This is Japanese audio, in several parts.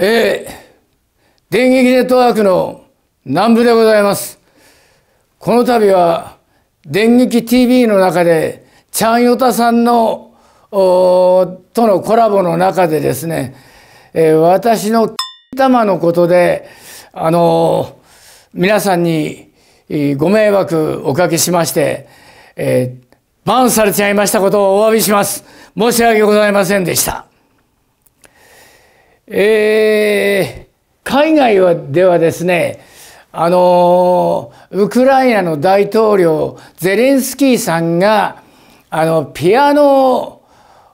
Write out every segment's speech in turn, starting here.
えー、電撃ネットワークの南部でございます。この度は、電撃 TV の中で、ちゃんよたさんの、とのコラボの中でですね、えー、私の玉のことで、あのー、皆さんにご迷惑おかけしまして、えー、バンされちゃいましたことをお詫びします。申し訳ございませんでした。えー、海外はではですね、あのー、ウクライナの大統領ゼレンスキーさんがあのピアノ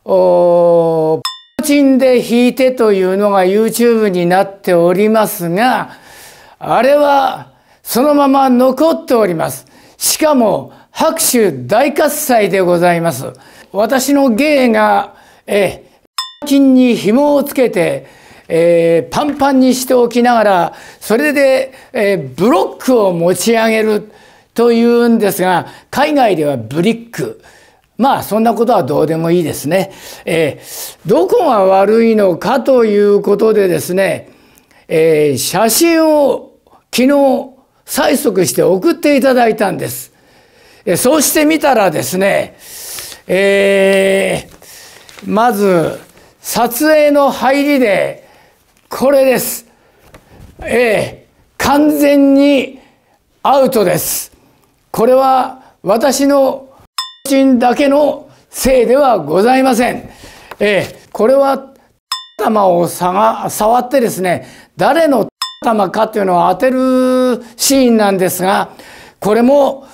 をプーチンで弾いてというのが YouTube になっておりますがあれはそのまま残っておりますしかも拍手大喝采でございます私の芸がえ金に紐をつけてえー、パンパンにしておきながらそれで、えー、ブロックを持ち上げるというんですが海外ではブリックまあそんなことはどうでもいいですね。えー、どこが悪いのかということでですね、えー、写真を昨日催促して送っていただいたんです。えー、そうしてみたらですね、えー、まず撮影の入りでこれです。ええ完全にアウトです。これは私の人だけのせいではございません。ええこれは頭を触ってですね、誰の頭かっていうのを当てるシーンなんですが、これも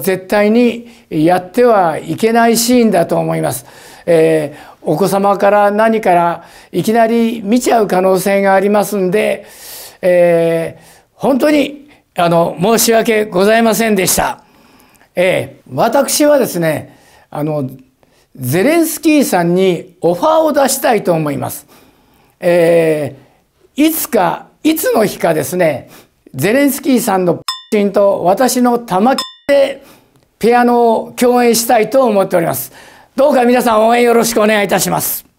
絶対にやってはいけないシーンだと思います。えー、お子様から何からいきなり見ちゃう可能性がありますんで、えー、本当にあの申し訳ございませんでした。えー、私はですねあのゼレンスキーさんにオファーを出したいと思います。えー、いつかいつの日かですねゼレンスキーさんのチ ンと私の玉でピアノを共演したいと思っておりますどうか皆さん応援よろしくお願いいたします